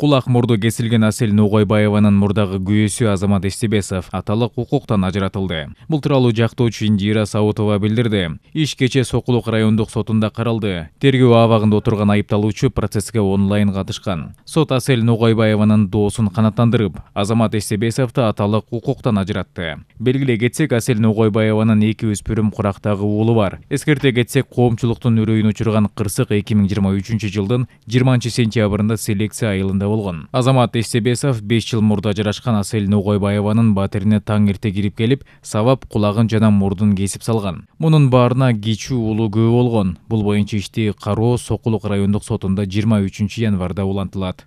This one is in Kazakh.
құлақ мұрды кесілген асель ноғайбаеваның мұрдағы күйөөсү азамат эстебесов аталық құқықтан ажыратылды бұл туралы жактоочу индира саутова билдирди иш кечээ сокулук райондық сотунда каралды тергөө абагында отурган айыпталуучу процесске онлайн катышкан сот асель ноғайбаеваның доосун қанаттандырып азамат эстебесовду аталық құқықтан ажыратты белгилей кетсек әсел ноғайбаеваның эки өспүрүм құрақтағы уулу бар ескерте кетсек коомчулуктун үрейін ұшырған қырсық эки миң жыйырма үчүнчү жылдын сентябрында селекция айылында болгон азамат эстебесов 5 жыл мурда ажырашкан асель ногойбаеванын батирине таң эрте кирип келип сабап кулагын жана мурдун кесип салган мунун баарына кичүү уулу күбө болгон бул боюнча ишти кароо сокулук райондук сотунда 23 үчүнчү январда улантылат